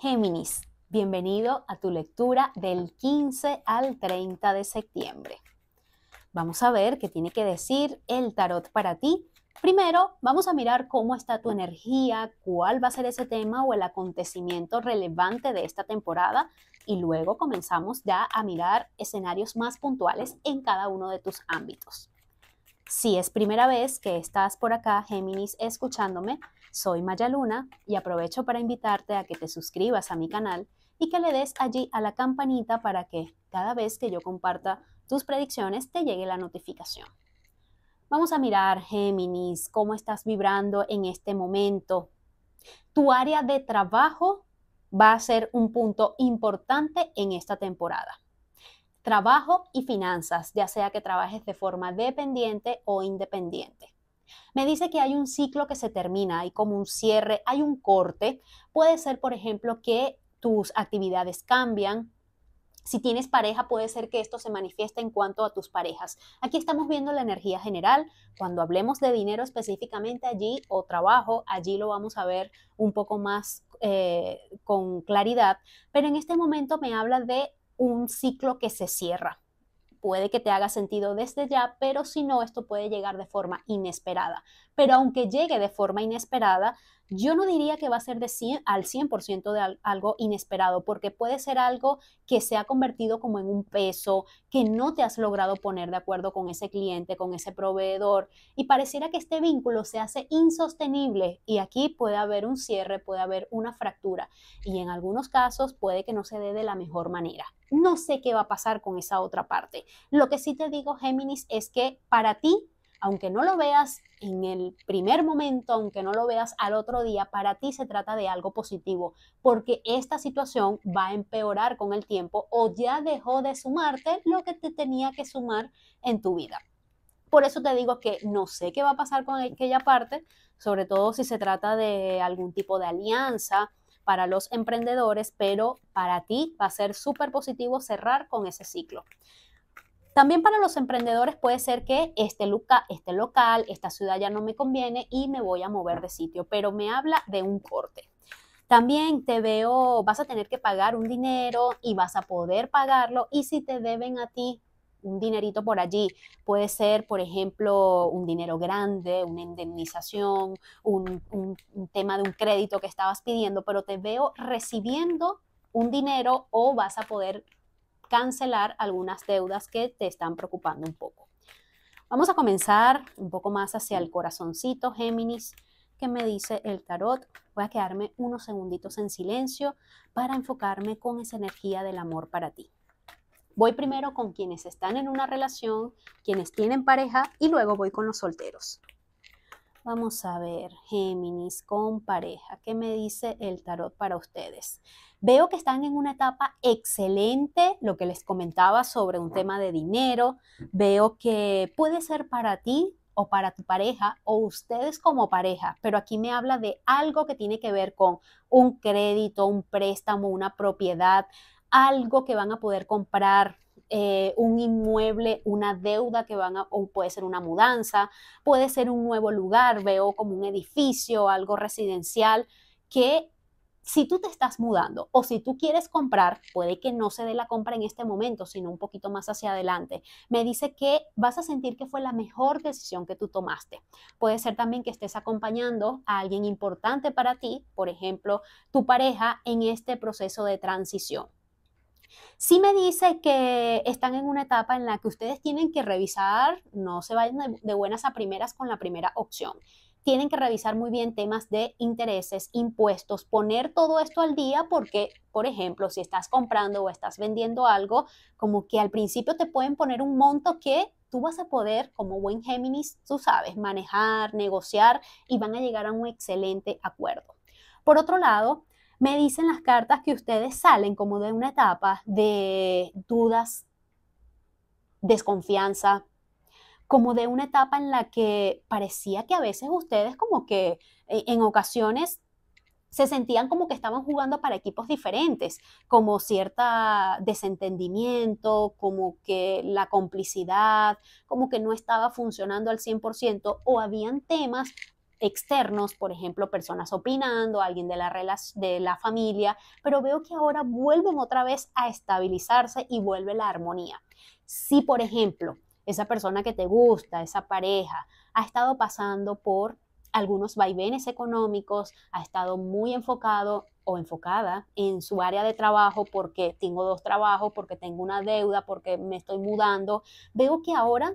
Géminis, bienvenido a tu lectura del 15 al 30 de septiembre. Vamos a ver qué tiene que decir el tarot para ti. Primero, vamos a mirar cómo está tu energía, cuál va a ser ese tema o el acontecimiento relevante de esta temporada y luego comenzamos ya a mirar escenarios más puntuales en cada uno de tus ámbitos. Si es primera vez que estás por acá, Géminis, escuchándome, soy Maya Luna y aprovecho para invitarte a que te suscribas a mi canal y que le des allí a la campanita para que cada vez que yo comparta tus predicciones te llegue la notificación. Vamos a mirar, Géminis, cómo estás vibrando en este momento. Tu área de trabajo va a ser un punto importante en esta temporada trabajo y finanzas, ya sea que trabajes de forma dependiente o independiente. Me dice que hay un ciclo que se termina, hay como un cierre, hay un corte. Puede ser, por ejemplo, que tus actividades cambian. Si tienes pareja, puede ser que esto se manifieste en cuanto a tus parejas. Aquí estamos viendo la energía general. Cuando hablemos de dinero específicamente allí o trabajo, allí lo vamos a ver un poco más eh, con claridad. Pero en este momento me habla de un ciclo que se cierra. Puede que te haga sentido desde ya, pero si no, esto puede llegar de forma inesperada. Pero aunque llegue de forma inesperada, yo no diría que va a ser de 100, al 100% de algo inesperado, porque puede ser algo que se ha convertido como en un peso, que no te has logrado poner de acuerdo con ese cliente, con ese proveedor, y pareciera que este vínculo se hace insostenible y aquí puede haber un cierre, puede haber una fractura y en algunos casos puede que no se dé de la mejor manera. No sé qué va a pasar con esa otra parte. Lo que sí te digo, Géminis, es que para ti aunque no lo veas en el primer momento, aunque no lo veas al otro día, para ti se trata de algo positivo, porque esta situación va a empeorar con el tiempo o ya dejó de sumarte lo que te tenía que sumar en tu vida. Por eso te digo que no sé qué va a pasar con aquella parte, sobre todo si se trata de algún tipo de alianza para los emprendedores, pero para ti va a ser súper positivo cerrar con ese ciclo. También para los emprendedores puede ser que este, este local, esta ciudad ya no me conviene y me voy a mover de sitio, pero me habla de un corte. También te veo, vas a tener que pagar un dinero y vas a poder pagarlo y si te deben a ti un dinerito por allí. Puede ser, por ejemplo, un dinero grande, una indemnización, un, un, tema de un crédito que estabas pidiendo, pero te veo recibiendo un dinero o vas a poder cancelar algunas deudas que te están preocupando un poco. Vamos a comenzar un poco más hacia el corazoncito, Géminis, que me dice el tarot. Voy a quedarme unos segunditos en silencio para enfocarme con esa energía del amor para ti. Voy primero con quienes están en una relación, quienes tienen pareja y luego voy con los solteros. Vamos a ver, Géminis con pareja, ¿qué me dice el tarot para ustedes? Veo que están en una etapa excelente, lo que les comentaba sobre un tema de dinero. Veo que puede ser para ti o para tu pareja o ustedes como pareja, pero aquí me habla de algo que tiene que ver con un crédito, un préstamo, una propiedad, algo que van a poder comprar, eh, un inmueble, una deuda que van a, o puede ser una mudanza, puede ser un nuevo lugar, veo como un edificio, algo residencial, que si tú te estás mudando o si tú quieres comprar, puede que no se dé la compra en este momento, sino un poquito más hacia adelante, me dice que vas a sentir que fue la mejor decisión que tú tomaste. Puede ser también que estés acompañando a alguien importante para ti, por ejemplo, tu pareja en este proceso de transición. Sí me dice que están en una etapa en la que ustedes tienen que revisar, no se vayan de, buenas a primeras con la primera opción tienen que revisar muy bien temas de intereses, impuestos, poner todo esto al día porque, por ejemplo, si estás comprando o estás vendiendo algo, como que al principio te pueden poner un monto que tú vas a poder, como buen Géminis, tú sabes, manejar, negociar y van a llegar a un excelente acuerdo. Por otro lado, me dicen las cartas que ustedes salen como de una etapa de dudas, desconfianza, como de una etapa en la que parecía que a veces ustedes como que eh, en ocasiones se sentían como que estaban jugando para equipos diferentes, como cierta desentendimiento, como que la complicidad, como que no estaba funcionando al 100% o habían temas externos, por ejemplo, personas opinando, alguien de la, de la familia, pero veo que ahora vuelven otra vez a estabilizarse y vuelve la armonía. Si, por ejemplo, esa persona que te gusta, esa pareja, ha estado pasando por algunos vaivenes económicos, ha estado muy enfocado o enfocada en su área de trabajo porque tengo dos trabajos, porque tengo una deuda, porque me estoy mudando, veo que ahora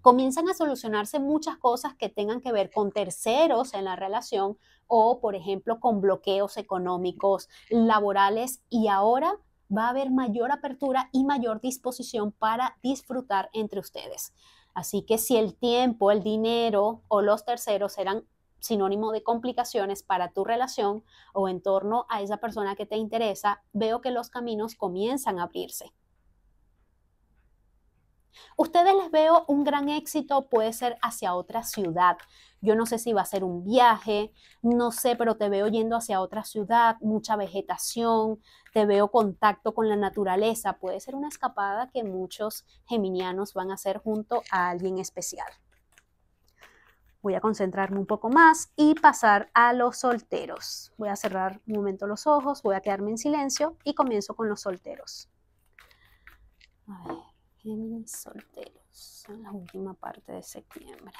comienzan a solucionarse muchas cosas que tengan que ver con terceros en la relación o, por ejemplo, con bloqueos económicos, laborales y ahora va a haber mayor apertura y mayor disposición para disfrutar entre ustedes. Así que si el tiempo, el dinero o los terceros eran sinónimo de complicaciones para tu relación o en torno a esa persona que te interesa, veo que los caminos comienzan a abrirse. Ustedes les veo un gran éxito, puede ser hacia otra ciudad. Yo no sé si va a ser un viaje, no sé, pero te veo yendo hacia otra ciudad, mucha vegetación, te veo contacto con la naturaleza. Puede ser una escapada que muchos geminianos van a hacer junto a alguien especial. Voy a concentrarme un poco más y pasar a los solteros. Voy a cerrar un momento los ojos, voy a quedarme en silencio y comienzo con los solteros. A ver. Géminis solteros en la última parte de septiembre.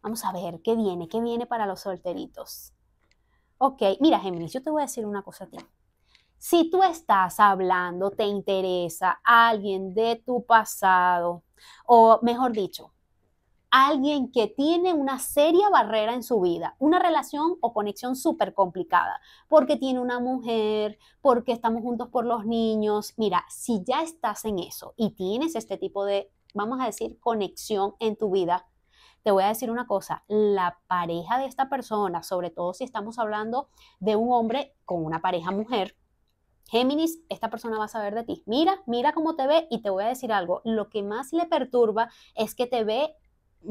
Vamos a ver qué viene, qué viene para los solteritos. Ok, mira Géminis, yo te voy a decir una cosa a ti. Si tú estás hablando, te interesa alguien de tu pasado, o mejor dicho, alguien que tiene una seria barrera en su vida, una relación o conexión súper complicada, porque tiene una mujer, porque estamos juntos por los niños. Mira, si ya estás en eso y tienes este tipo de, vamos a decir, conexión en tu vida, te voy a decir una cosa, la pareja de esta persona, sobre todo si estamos hablando de un hombre con una pareja mujer, Géminis, esta persona va a saber de ti. Mira, mira cómo te ve y te voy a decir algo. Lo que más le perturba es que te ve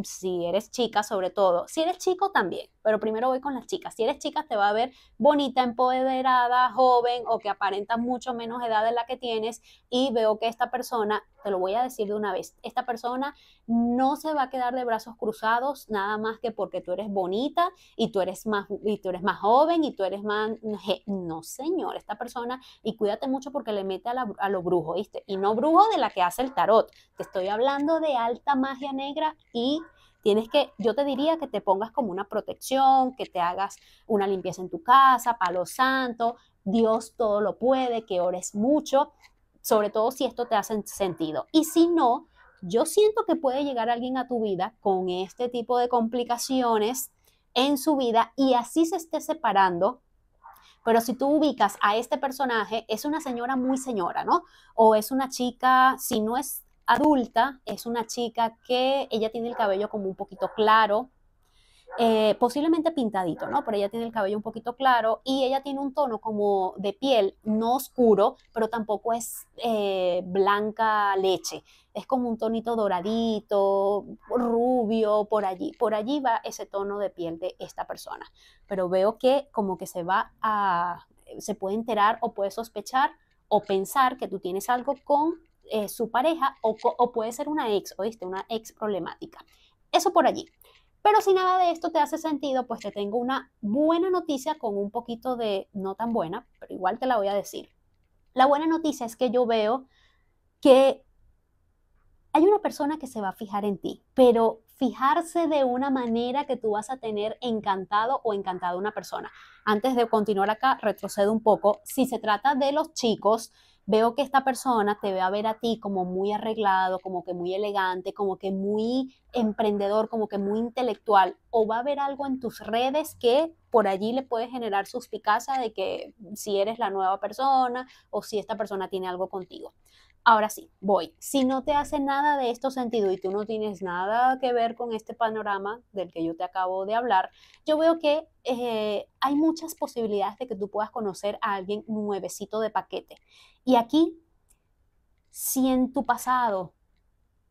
si eres chica sobre todo, si eres chico también, pero primero voy con las chicas. Si eres chica te va a ver bonita, empoderada, joven o que aparenta mucho menos edad de la que tienes y veo que esta persona, te lo voy a decir de una vez, esta persona no se va a quedar de brazos cruzados nada más que porque tú eres bonita y tú eres más, y tú eres más joven y tú eres más... No, señor, esta persona, y cuídate mucho porque le mete a, la, a lo brujo, ¿viste? Y no brujo de la que hace el tarot. Te estoy hablando de alta magia negra y tienes que, yo te diría que te pongas como una protección, que te hagas una limpieza en tu casa, palo santo, Dios todo lo puede, que ores mucho, sobre todo si esto te hace sentido. Y si no, yo siento que puede llegar alguien a tu vida con este tipo de complicaciones en su vida y así se esté separando. Pero si tú ubicas a este personaje, es una señora muy señora, ¿no? O es una chica, si no es adulta, es una chica que ella tiene el cabello como un poquito claro, eh, posiblemente pintadito, ¿no? Pero ella tiene el cabello un poquito claro y ella tiene un tono como de piel no oscuro, pero tampoco es eh, blanca leche. Es como un tonito doradito, rubio, por allí. Por allí va ese tono de piel de esta persona. Pero veo que como que se va a, se puede enterar o puede sospechar o pensar que tú tienes algo con eh, su pareja o, o puede ser una ex, oíste, una ex problemática. Eso por allí. Pero si nada de esto te hace sentido, pues te tengo una buena noticia con un poquito de no tan buena, pero igual te la voy a decir. La buena noticia es que yo veo que hay una persona que se va a fijar en ti, pero fijarse de una manera que tú vas a tener encantado o encantada una persona. Antes de continuar acá, retrocedo un poco. Si se trata de los chicos, veo que esta persona te ve a ver a ti como muy arreglado, como que muy elegante, como que muy emprendedor, como que muy intelectual, o va a haber algo en tus redes que por allí le puede generar suspicacia de que si eres la nueva persona o si esta persona tiene algo contigo. Ahora sí, voy. Si no te hace nada de esto sentido y tú no tienes nada que ver con este panorama del que yo te acabo de hablar, yo veo que eh, hay muchas posibilidades de que tú puedas conocer a alguien nuevecito de paquete. Y aquí, si en tu pasado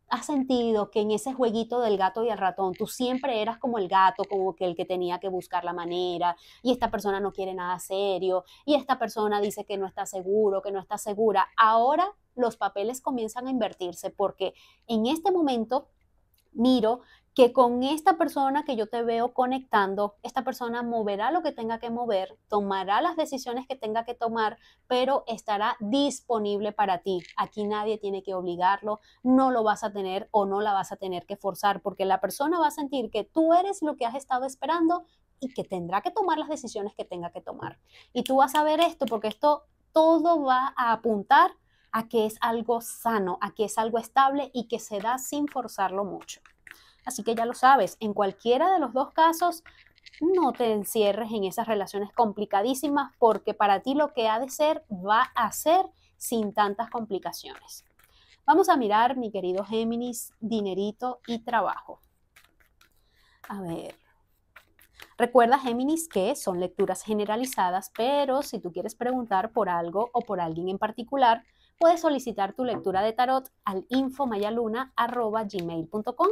has sentido que en ese jueguito del gato y el ratón tú siempre eras como el gato, como que el que tenía que buscar la manera, y esta persona no quiere nada serio, y esta persona dice que no está seguro, que no está segura. Ahora los papeles comienzan a invertirse porque en este momento miro que con esta persona que yo te veo conectando, esta persona moverá lo que tenga que mover, tomará las decisiones que tenga que tomar, pero estará disponible para ti. Aquí nadie tiene que obligarlo, no lo vas a tener o no la vas a tener que forzar, porque la persona va a sentir que tú eres lo que has estado esperando y que tendrá que tomar las decisiones que tenga que tomar. Y tú vas a ver esto, porque esto todo va a apuntar a que es algo sano, a que es algo estable y que se da sin forzarlo mucho. Así que ya lo sabes, en cualquiera de los dos casos, no te encierres en esas relaciones complicadísimas porque para ti lo que ha de ser va a ser sin tantas complicaciones. Vamos a mirar, mi querido Géminis, dinerito y trabajo. A ver. Recuerda, Géminis, que son lecturas generalizadas, pero si tú quieres preguntar por algo o por alguien en particular, puedes solicitar tu lectura de tarot al infomayaluna.gmail.com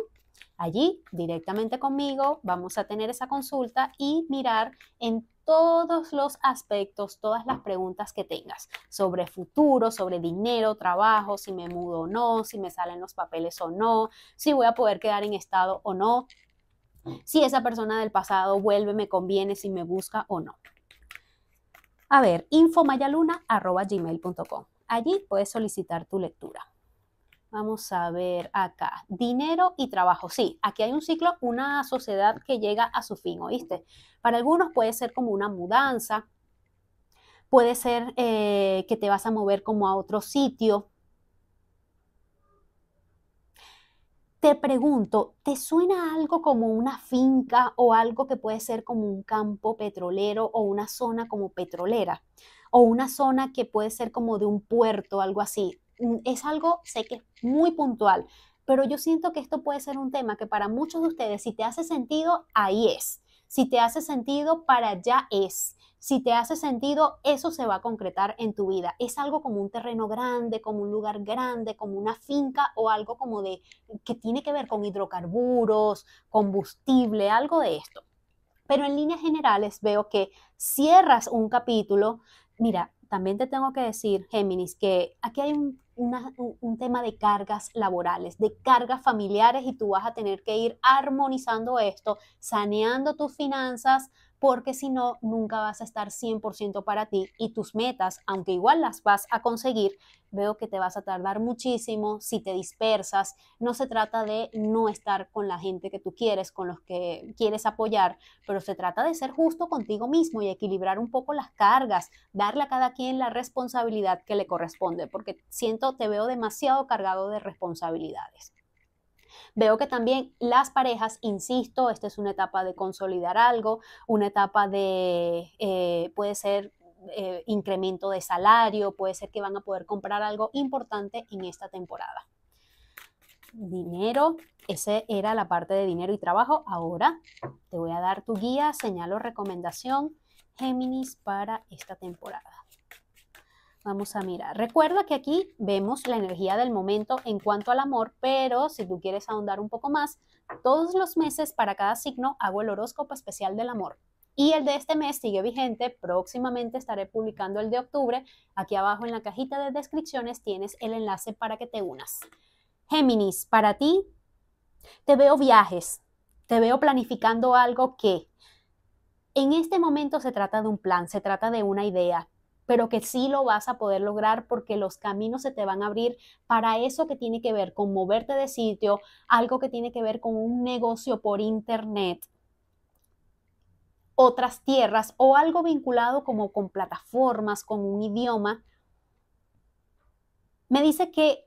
Allí, directamente conmigo, vamos a tener esa consulta y mirar en todos los aspectos, todas las preguntas que tengas sobre futuro, sobre dinero, trabajo, si me mudo o no, si me salen los papeles o no, si voy a poder quedar en estado o no, si esa persona del pasado vuelve, me conviene, si me busca o no. A ver, infomayaluna.gmail.com. Allí puedes solicitar tu lectura. Vamos a ver acá. Dinero y trabajo. Sí, aquí hay un ciclo, una sociedad que llega a su fin, ¿oíste? Para algunos puede ser como una mudanza, puede ser eh, que te vas a mover como a otro sitio. Te pregunto, ¿te suena algo como una finca o algo que puede ser como un campo petrolero o una zona como petrolera? O una zona que puede ser como de un puerto, algo así Mm, es algo, sé que es muy puntual, pero yo siento que esto puede ser un tema que para muchos de ustedes, si te hace sentido, ahí es. Si te hace sentido, para allá es. Si te hace sentido, eso se va a concretar en tu vida. Es algo como un terreno grande, como un lugar grande, como una finca o algo como de que tiene que ver con hidrocarburos, combustible, algo de esto. Pero en líneas generales veo que cierras un capítulo. Mira, también te tengo que decir, Géminis, que aquí hay un un tema de cargas laborales, de cargas familiares y tú vas a tener que ir armonizando esto, saneando tus finanzas porque si no, nunca vas a estar 100% para ti y tus metas, aunque igual las vas a conseguir, veo que te vas a tardar muchísimo si te dispersas. No se trata de no estar con la gente que tú quieres, con los que quieres apoyar, pero se trata de ser justo contigo mismo y equilibrar un poco las cargas, darle a cada quien la responsabilidad que le corresponde, porque siento, te veo demasiado cargado de responsabilidades. Veo que también las parejas, insisto, esta es una etapa de consolidar algo, una etapa de, eh, puede ser eh, incremento de salario, puede ser que van a poder comprar algo importante en esta temporada. Dinero, esa era la parte de dinero y trabajo. Ahora te voy a dar tu guía, señalo recomendación Géminis para esta temporada. Vamos a mirar. Recuerda que aquí vemos la energía del momento en cuanto al amor, pero si tú quieres ahondar un poco más, todos los meses para cada signo hago el horóscopo especial del amor. Y el de este mes sigue vigente, próximamente estaré publicando el de octubre. Aquí abajo en la cajita de descripciones tienes el enlace para que te unas. Géminis, para ti, te veo viajes, te veo planificando algo que en este momento se trata de un plan, se trata de una idea, pero que sí lo vas a poder lograr porque los caminos se te van a abrir para eso que tiene que ver con moverte de sitio, algo que tiene que ver con un negocio por internet, otras tierras o algo vinculado como con plataformas, con un idioma. Me dice que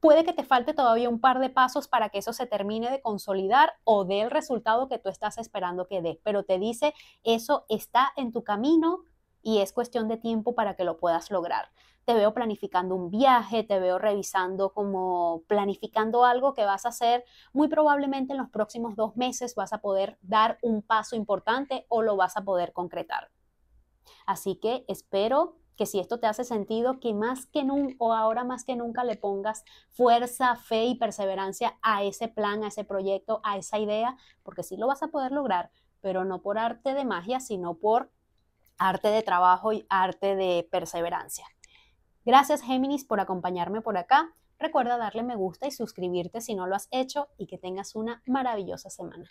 puede que te falte todavía un par de pasos para que eso se termine de consolidar o dé el resultado que tú estás esperando que dé, pero te dice, eso está en tu camino, y es cuestión de tiempo para que lo puedas lograr. Te veo planificando un viaje, te veo revisando como planificando algo que vas a hacer. Muy probablemente en los próximos dos meses vas a poder dar un paso importante o lo vas a poder concretar. Así que espero que si esto te hace sentido, que más que nunca o ahora más que nunca le pongas fuerza, fe y perseverancia a ese plan, a ese proyecto, a esa idea, porque sí lo vas a poder lograr, pero no por arte de magia, sino por arte de trabajo y arte de perseverancia. Gracias Géminis por acompañarme por acá. Recuerda darle me gusta y suscribirte si no lo has hecho y que tengas una maravillosa semana.